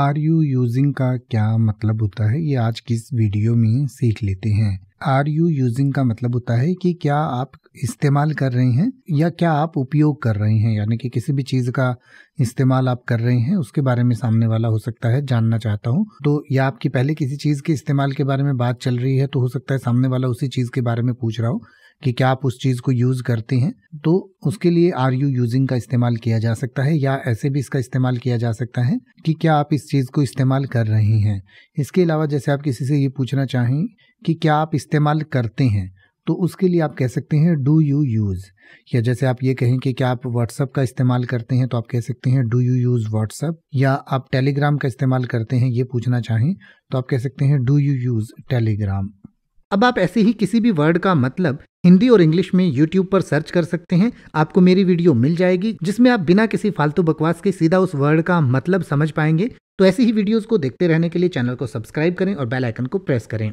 are you using का क्या मतलब होता है ये आज की इस वीडियो में सीख लेते हैं आर यू यूजिंग का मतलब होता है कि क्या आप इस्तेमाल कर रहे हैं या क्या आप उपयोग कर रहे हैं यानी कि किसी भी चीज़ का इस्तेमाल आप कर रहे हैं उसके बारे में सामने वाला हो सकता है जानना चाहता हूँ तो या आपकी पहले किसी चीज़ के इस्तेमाल के बारे में बात चल रही है तो हो सकता है सामने वाला उसी चीज़ के बारे में पूछ रहा हो कि क्या आप उस चीज़ को यूज़ करते हैं तो उसके लिए आर यू यूजिंग का इस्तेमाल किया जा सकता है या ऐसे भी इसका इस्तेमाल किया जा सकता है कि क्या आप इस चीज़ को इस्तेमाल कर रहे हैं इसके अलावा जैसे आप किसी से ये पूछना चाहें कि क्या आप इस इस्तेमाल करते हैं तो उसके लिए आप कह सकते हैं डू यू यूज़ या जैसे आप ये कहें कि क्या आप व्हाट्सअप का इस्तेमाल करते हैं तो आप कह सकते हैं डू यू यूज़ व्हाट्सअप या आप टेलीग्राम का इस्तेमाल करते हैं ये पूछना चाहें तो आप कह सकते हैं डू यू यूज़ टेलीग्राम अब आप ऐसे ही किसी भी वर्ड का मतलब हिंदी और इंग्लिश में यूट्यूब पर सर्च कर सकते हैं आपको मेरी वीडियो मिल जाएगी जिसमें आप बिना किसी फालतू बकवास के सीधा उस वर्ड का मतलब समझ पाएंगे तो ऐसी ही वीडियोस को देखते रहने के लिए चैनल को सब्सक्राइब करें और बेल आइकन को प्रेस करें